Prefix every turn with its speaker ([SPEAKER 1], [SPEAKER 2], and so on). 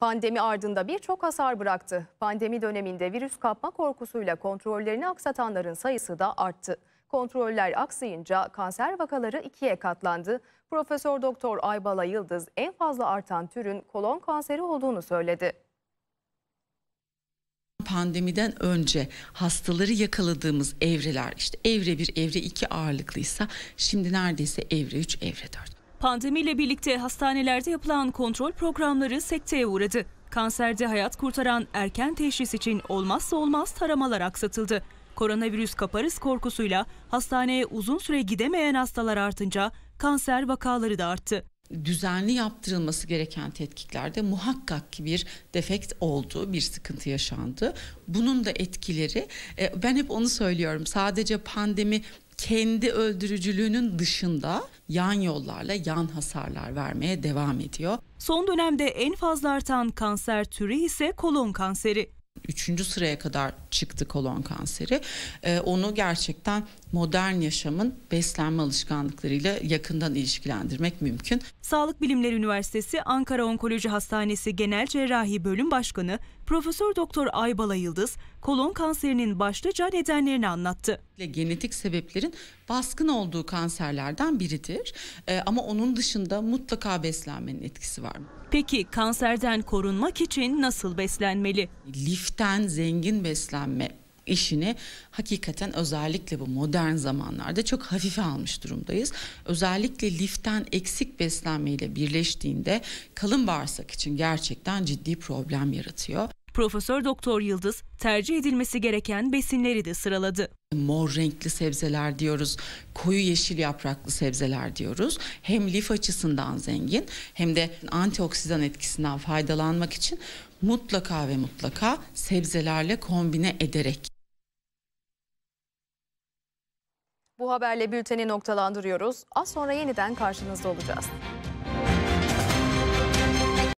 [SPEAKER 1] Pandemi ardında birçok hasar bıraktı. Pandemi döneminde virüs kapma korkusuyla kontrollerini aksatanların sayısı da arttı. Kontroller aksayınca kanser vakaları ikiye katlandı. Profesör Doktor Aybala Yıldız en fazla artan türün kolon kanseri olduğunu söyledi
[SPEAKER 2] pandemiden önce hastaları yakaladığımız evreler işte evre 1, evre 2 ağırlıklıysa şimdi neredeyse evre 3, evre 4.
[SPEAKER 3] Pandemiyle birlikte hastanelerde yapılan kontrol programları sekteye uğradı. Kanserde hayat kurtaran erken teşhis için olmazsa olmaz taramalar aksatıldı. Koronavirüs kaparız korkusuyla hastaneye uzun süre gidemeyen hastalar artınca kanser vakaları da arttı düzenli yaptırılması gereken tetkiklerde
[SPEAKER 2] muhakkak ki bir defekt oldu, bir sıkıntı yaşandı. Bunun da etkileri e, ben hep onu söylüyorum. Sadece pandemi kendi öldürücülüğünün dışında
[SPEAKER 3] yan yollarla yan hasarlar vermeye devam ediyor. Son dönemde en fazla artan kanser türü ise kolon kanseri. Üçüncü sıraya kadar çıktı kolon
[SPEAKER 2] kanseri. Ee, onu gerçekten modern yaşamın beslenme alışkanlıklarıyla
[SPEAKER 3] yakından ilişkilendirmek mümkün. Sağlık Bilimleri Üniversitesi Ankara Onkoloji Hastanesi Genel Cerrahi Bölüm Başkanı Profesör Doktor Aybala Yıldız kolon kanserinin başlıca nedenlerini anlattı özellikle genetik sebeplerin baskın olduğu kanserlerden
[SPEAKER 2] biridir. E, ama onun dışında mutlaka beslenmenin etkisi var. Peki kanserden korunmak için nasıl beslenmeli? Liften zengin beslenme işini hakikaten özellikle bu modern zamanlarda çok hafife almış durumdayız. Özellikle liften eksik beslenmeyle birleştiğinde kalın bağırsak için gerçekten ciddi problem yaratıyor.
[SPEAKER 3] Profesör Doktor Yıldız tercih edilmesi gereken
[SPEAKER 2] besinleri de sıraladı. Mor renkli sebzeler diyoruz, koyu yeşil yapraklı sebzeler diyoruz. Hem lif açısından zengin hem de antioksidan etkisinden faydalanmak için mutlaka ve mutlaka sebzelerle kombine ederek
[SPEAKER 1] Bu haberle bülteni noktalandırıyoruz. Az sonra yeniden karşınızda olacağız.